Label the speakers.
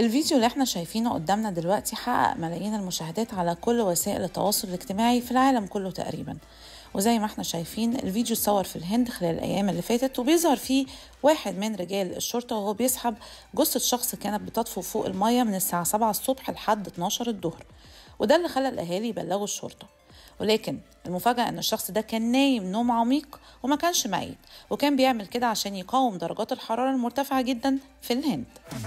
Speaker 1: الفيديو اللي احنا شايفينه قدامنا دلوقتي حقق ملايين المشاهدات على كل وسائل التواصل الاجتماعي في العالم كله تقريبا وزي ما احنا شايفين الفيديو اتصور في الهند خلال الايام اللي فاتت وبيظهر فيه واحد من رجال الشرطه وهو بيسحب جثه شخص كانت بتطفو فوق الميه من الساعه 7 الصبح لحد 12 الظهر وده اللي خلى الاهالي يبلغوا الشرطه ولكن المفاجأة إن الشخص ده كان نايم نوم عميق وما كانش ميت وكان بيعمل كده عشان يقاوم درجات الحرارة المرتفعة جدا في الهند